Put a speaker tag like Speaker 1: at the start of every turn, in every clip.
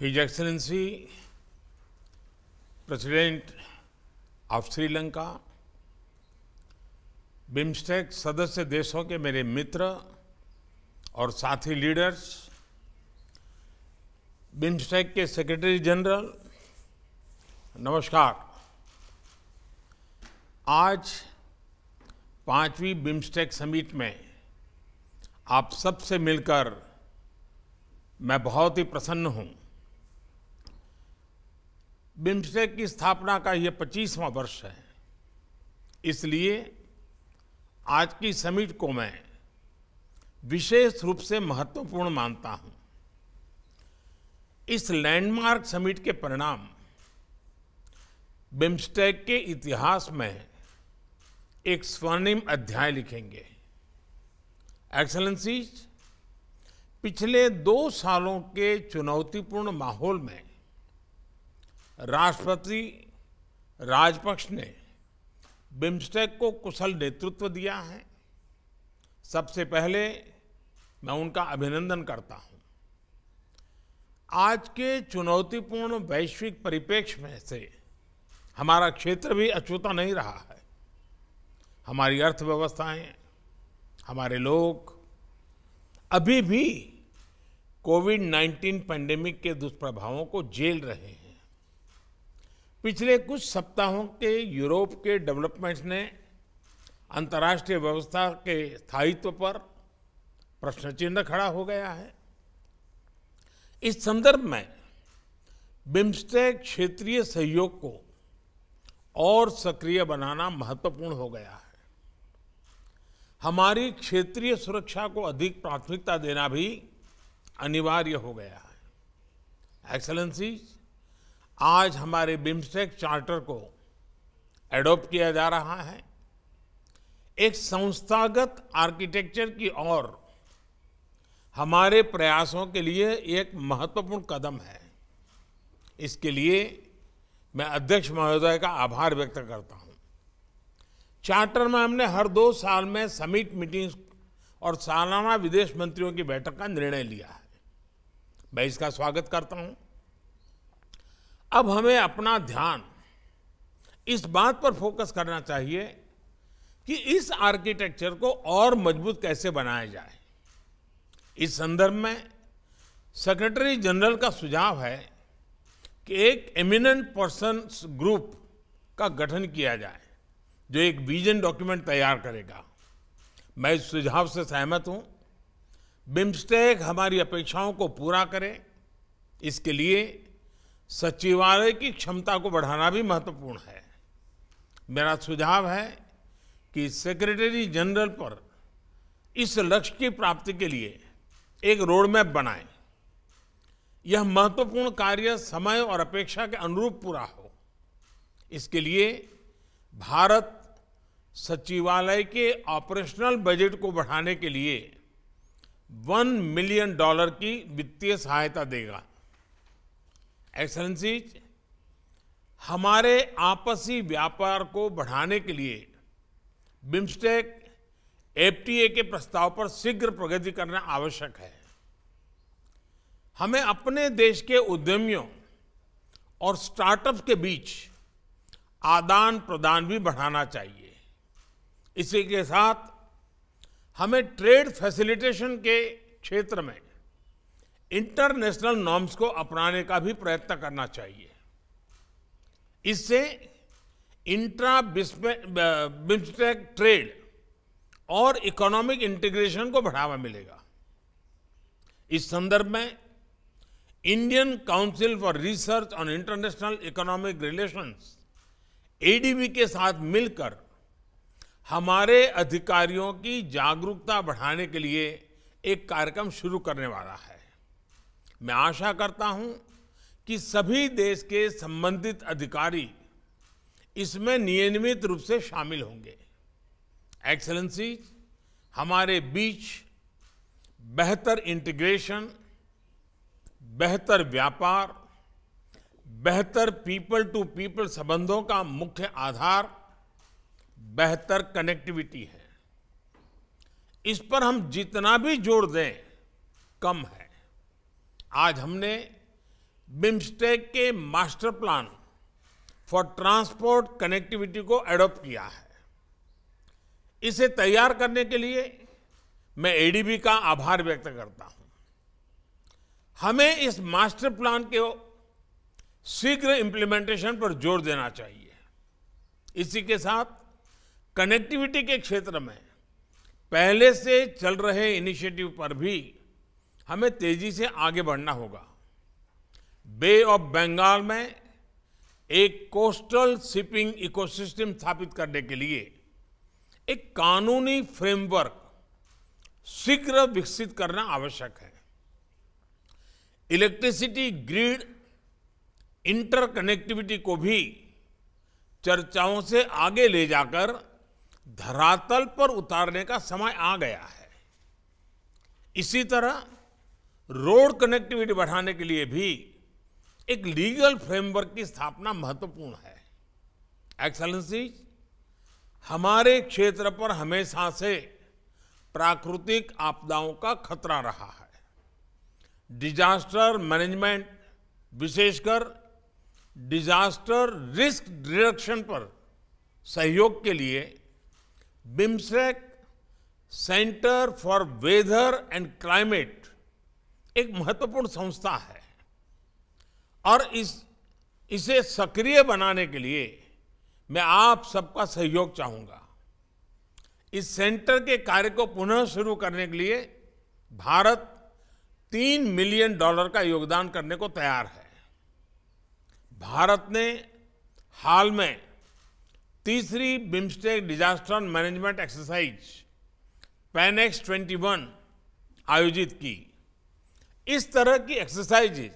Speaker 1: his excellency president of Sri Lanka BIMSTEC सदस्य देशों के मेरे मित्र और साथी लीडर्स बिम्स्टेक के सेक्रेटरी जनरल नमस्कार आज पांचवी बिम्स्टेक समिट में आप सबसे मिलकर मैं बहुत ही प्रसन्न हूं बिम्स्टेक की स्थापना का यह पच्चीसवां वर्ष है इसलिए आज की समिट को मैं विशेष रूप से महत्वपूर्ण मानता हूं इस लैंडमार्क समिट के परिणाम बिम्स्टेक के इतिहास में एक स्वर्णिम अध्याय लिखेंगे एक्सलेंसीज पिछले दो सालों के चुनौतीपूर्ण माहौल में राष्ट्रपति राजपक्ष ने बिम्स्टेक को कुशल नेतृत्व दिया है सबसे पहले मैं उनका अभिनंदन करता हूं आज के चुनौतीपूर्ण वैश्विक परिप्रेक्ष्य में से हमारा क्षेत्र भी अछूता नहीं रहा है हमारी अर्थव्यवस्थाएं हमारे लोग अभी भी कोविड 19 पैंडेमिक के दुष्प्रभावों को झेल रहे हैं पिछले कुछ सप्ताहों के यूरोप के डेवलपमेंट्स ने अंतर्राष्ट्रीय व्यवस्था के स्थायित्व पर प्रश्न चिन्ह खड़ा हो गया है इस संदर्भ में बिम्स्टेक क्षेत्रीय सहयोग को और सक्रिय बनाना महत्वपूर्ण हो गया है हमारी क्षेत्रीय सुरक्षा को अधिक प्राथमिकता देना भी अनिवार्य हो गया है एक्सलेंसीज़ आज हमारे बिम्स्टेक चार्टर को एडॉप्ट किया जा रहा है एक संस्थागत आर्किटेक्चर की ओर हमारे प्रयासों के लिए एक महत्वपूर्ण कदम है इसके लिए मैं अध्यक्ष महोदय का आभार व्यक्त करता हूं चार्टर में हमने हर दो साल में समिट मीटिंग्स और सालाना विदेश मंत्रियों की बैठक का निर्णय लिया है मैं इसका स्वागत करता हूं अब हमें अपना ध्यान इस बात पर फोकस करना चाहिए कि इस आर्किटेक्चर को और मजबूत कैसे बनाया जाए इस संदर्भ में सेक्रेटरी जनरल का सुझाव है कि एक एमिनेंट पर्सन ग्रुप का गठन किया जाए जो एक विजन डॉक्यूमेंट तैयार करेगा मैं इस सुझाव से सहमत हूं बिम्स्टेक हमारी अपेक्षाओं को पूरा करे इसके लिए सचिवालय की क्षमता को बढ़ाना भी महत्वपूर्ण है मेरा सुझाव है कि सेक्रेटरी जनरल पर इस लक्ष्य की प्राप्ति के लिए एक रोड मैप बनाए यह महत्वपूर्ण कार्य समय और अपेक्षा के अनुरूप पूरा हो इसके लिए भारत सचिवालय के ऑपरेशनल बजट को बढ़ाने के लिए वन मिलियन डॉलर की वित्तीय सहायता देगा एक्सलेंसीज हमारे आपसी व्यापार को बढ़ाने के लिए बिम्स्टेक एफटीए के प्रस्ताव पर शीघ्र प्रगति करना आवश्यक है हमें अपने देश के उद्यमियों और स्टार्टअप के बीच आदान प्रदान भी बढ़ाना चाहिए इसी के साथ हमें ट्रेड फैसिलिटेशन के क्षेत्र में इंटरनेशनल नॉर्म्स को अपनाने का भी प्रयत्न करना चाहिए इससे इंट्रा बिम्स्टेक ट्रेड और इकोनॉमिक इंटीग्रेशन को बढ़ावा मिलेगा इस संदर्भ में Indian council for research on international economic relations ADB के साथ मिलकर हमारे अधिकारियों की जागरूकता बढ़ाने के लिए एक कार्यक्रम शुरू करने वाला है मैं आशा करता हूं कि सभी देश के संबंधित अधिकारी इसमें नियमित रूप से शामिल होंगे एक्सलेंसी हमारे बीच बेहतर इंटीग्रेशन बेहतर व्यापार बेहतर पीपल टू पीपल संबंधों का मुख्य आधार बेहतर कनेक्टिविटी है इस पर हम जितना भी जोर दें कम है आज हमने बिम्स्टेक के master plan for transport connectivity को एडॉप्ट किया है इसे तैयार करने के लिए मैं एडीबी का आभार व्यक्त करता हूं हमें इस मास्टर प्लान के शीघ्र इम्प्लीमेंटेशन पर जोर देना चाहिए इसी के साथ कनेक्टिविटी के क्षेत्र में पहले से चल रहे इनिशिएटिव पर भी हमें तेजी से आगे बढ़ना होगा बे ऑफ बंगाल में एक कोस्टल शिपिंग इकोसिस्टम स्थापित करने के लिए एक कानूनी फ्रेमवर्क शीघ्र विकसित करना आवश्यक है इलेक्ट्रिसिटी ग्रिड इंटरकनेक्टिविटी को भी चर्चाओं से आगे ले जाकर धरातल पर उतारने का समय आ गया है इसी तरह रोड कनेक्टिविटी बढ़ाने के लिए भी एक लीगल फ्रेमवर्क की स्थापना महत्वपूर्ण है एक्सलेंसी हमारे क्षेत्र पर हमेशा से प्राकृतिक आपदाओं का खतरा रहा है डिजास्टर मैनेजमेंट विशेषकर डिजास्टर रिस्क डिडक्शन पर सहयोग के लिए BIMSTEC centre for weather and climate एक महत्वपूर्ण संस्था है और इस इसे सक्रिय बनाने के लिए मैं आप सबका सहयोग चाहूंगा इस सेंटर के कार्य को पुनः शुरू करने के लिए भारत तीन मिलियन डॉलर का योगदान करने को तैयार है भारत ने हाल में तीसरी BIMSTEC disaster management exercise PANEX 21 आयोजित की इस तरह की एक्सरसाइजेज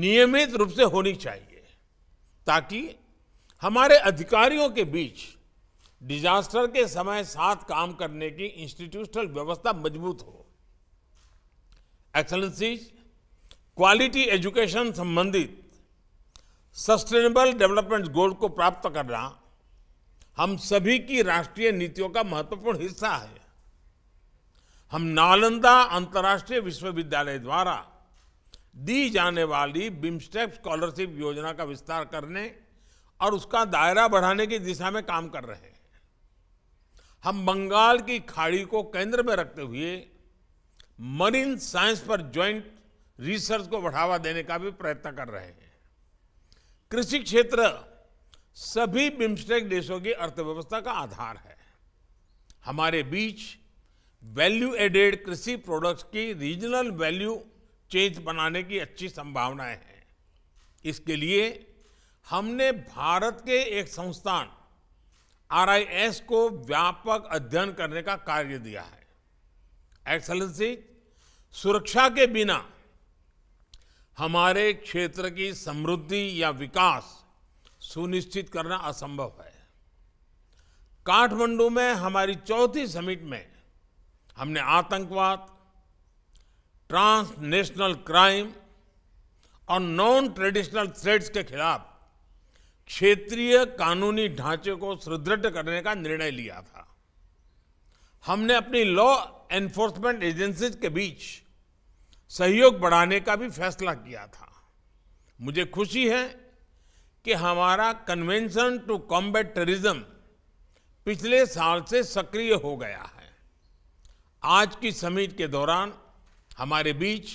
Speaker 1: नियमित रूप से होनी चाहिए ताकि हमारे अधिकारियों के बीच डिजास्टर के समय साथ काम करने की इंस्टीट्यूशनल व्यवस्था मजबूत हो एक्सलेंसीज क्वालिटी एजुकेशन संबंधित सस्टेनेबल डेवलपमेंट गोल को प्राप्त करना हम सभी की राष्ट्रीय नीतियों का महत्वपूर्ण हिस्सा है हम नालंदा अंतर्राष्ट्रीय विश्वविद्यालय द्वारा दी जाने वाली बिम्स्टेक स्कॉलरशिप योजना का विस्तार करने और उसका दायरा बढ़ाने की दिशा में काम कर रहे हैं हम बंगाल की खाड़ी को केंद्र में रखते हुए मरीन साइंस पर ज्वाइंट रिसर्च को बढ़ावा देने का भी प्रयत्न कर रहे हैं कृषि क्षेत्र सभी बिम्स्टेक देशों की अर्थव्यवस्था का आधार है हमारे बीच वैल्यू एडेड कृषि प्रोडक्ट्स की रीजनल वैल्यू चेंज बनाने की अच्छी संभावनाएं हैं इसके लिए हमने भारत के एक संस्थान आरआईएस को व्यापक अध्ययन करने का कार्य दिया है एक्सलेंसी सुरक्षा के बिना हमारे क्षेत्र की समृद्धि या विकास सुनिश्चित करना असंभव है काठमांडू में हमारी चौथी समिट में हमने आतंकवाद ट्रांसनेशनल क्राइम और नॉन ट्रेडिशनल थ्रेड्स के खिलाफ क्षेत्रीय कानूनी ढांचे को सुदृढ़ करने का निर्णय लिया था हमने अपनी लॉ एनफोर्समेंट एजेंसीज के बीच सहयोग बढ़ाने का भी फैसला किया था मुझे खुशी है कि हमारा कन्वेंशन टू कॉम्बेट टेररिज्म पिछले साल से सक्रिय हो गया है आज की समिट के दौरान हमारे बीच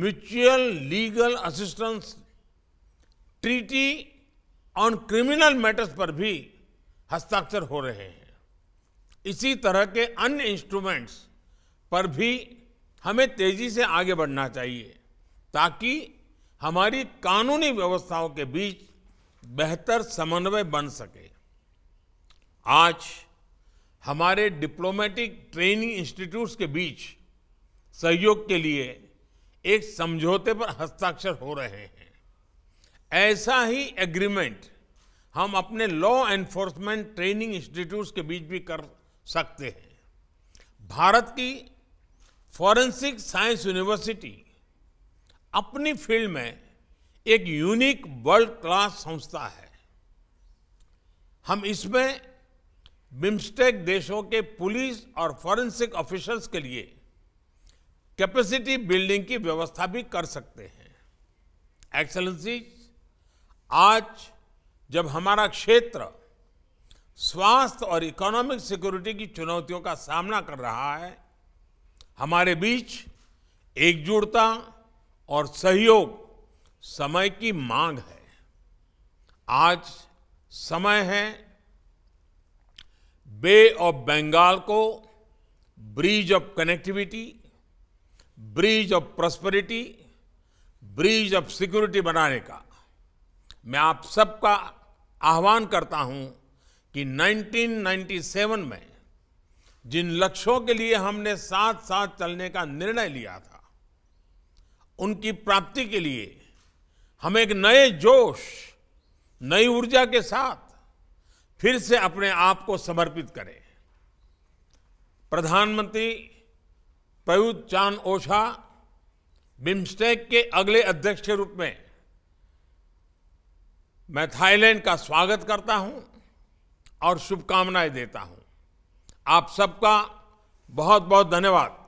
Speaker 1: mutual legal assistance treaty on criminal matters पर भी हस्ताक्षर हो रहे हैं इसी तरह के अन्य इंस्ट्रूमेंट्स पर भी हमें तेजी से आगे बढ़ना चाहिए ताकि हमारी कानूनी व्यवस्थाओं के बीच बेहतर समन्वय बन सके आज हमारे डिप्लोमेटिक ट्रेनिंग इंस्टीट्यूट्स के बीच सहयोग के लिए एक समझौते पर हस्ताक्षर हो रहे हैं ऐसा ही एग्रीमेंट हम अपने लॉ एन्फोर्समेंट ट्रेनिंग इंस्टीट्यूट्स के बीच भी कर सकते हैं भारत की फॉरेंसिक साइंस यूनिवर्सिटी अपनी फील्ड में एक यूनिक वर्ल्ड क्लास संस्था है हम इसमें बिम्स्टेक देशों के पुलिस और फॉरेंसिक ऑफिसर्स के लिए कैपेसिटी बिल्डिंग की व्यवस्था भी कर सकते हैं एक्सलेंसी आज जब हमारा क्षेत्र स्वास्थ्य और इकोनॉमिक सिक्योरिटी की चुनौतियों का सामना कर रहा है हमारे बीच एकजुटता और सहयोग समय की मांग है आज समय है बे ऑफ बंगाल को bridge of connectivity bridge of prosperity bridge of security बनाने का मैं आप सबका आह्वान करता हूं कि 1997 में जिन लक्ष्यों के लिए हमने साथ साथ चलने का निर्णय लिया था उनकी प्राप्ति के लिए हम एक नए जोश नई ऊर्जा के साथ फिर से अपने आप को समर्पित करें प्रधानमंत्री प्रयुत चांद ओशा बिम्स्टेक के अगले अध्यक्ष के रूप में मैं थाईलैंड का स्वागत करता हूं और शुभकामनाएं देता हूं आप सबका बहुत बहुत धन्यवाद